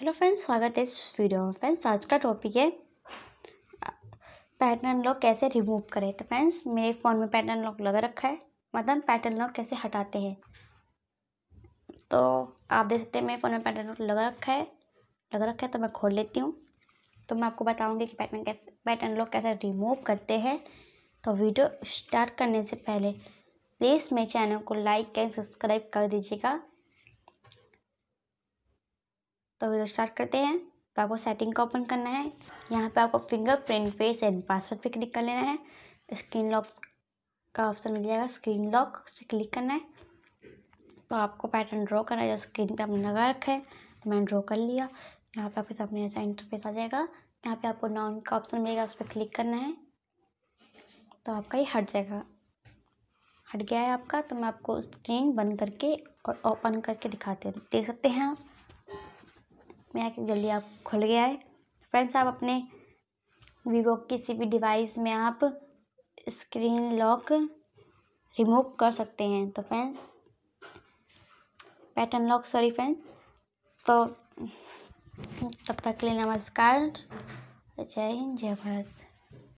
hello friends स्वागत है इस वीडियो में फ्रेंड्स आज का टॉपिक है पैटर्न लॉक कैसे रिमूव करें तो फ्रेंड्स मेरे फ़ोन में पैटर्न लॉक लगा रखा है मतलब पैटर्न लॉक कैसे हटाते हैं तो आप देख सकते हैं मेरे फ़ोन में पैटर्न लॉक लगा रखा है लगा रखा है तो मैं खोल लेती हूँ तो मैं आपको बताऊँगी कि पैटर्न कैसे पैटर्न लॉक कैसे रिमूव करते हैं तो वीडियो स्टार्ट करने से पहले प्लीज़ मेरे चैनल को लाइक एंड सब्सक्राइब कर दीजिएगा तो वीडियो स्टार्ट करते हैं तो आपको सेटिंग का ओपन करना है यहाँ पे आपको फिंगरप्रिंट फेस एंड पासवर्ड पे क्लिक कर लेना है स्क्रीन लॉक का ऑप्शन मिल जाएगा स्क्रीन लॉक उस पर क्लिक करना है तो आपको पैटर्न ड्रॉ करना है जो स्क्रीन पे हमने लगा रखा है तो मैंने ड्रॉ कर लिया यहाँ पे आपके सामने ऐसा इंटरफेस आ जाएगा यहाँ पर आपको नाउन का ऑप्शन मिलेगा उस पर क्लिक करना है तो आपका ये हट जाएगा हट गया है आपका तो मैं आपको स्क्रीन बंद करके और ओपन करके दिखाते देख सकते हैं आप मेरा जल्दी आप खुल गया है फ्रेंड्स आप अपने वीवो किसी भी डिवाइस में आप स्क्रीन लॉक रिमूव कर सकते हैं तो friends pattern lock sorry friends तो तब तक के लिए नमस्कार जय हिंद जय भारत